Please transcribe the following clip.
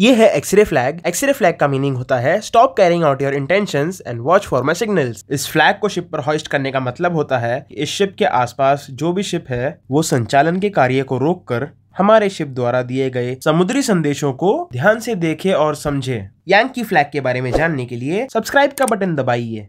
ये है X-ray flag X-ray flag का मीनिंग होता है stop carrying out your intention and watch for my signal इस फ्लैग को शिप पर हॉइस्ट करने का मतलब होता है कि इस शिप के आसपास जो भी शिप है वो संचालन के कार्य को रोककर हमारे शिप द्वारा दिए गए समुद्री संदेशों को ध्यान से देखे और समझे यांग की फ्लैग के बारे में जानने के लिए सब्सक्राइब का बटन दबाइए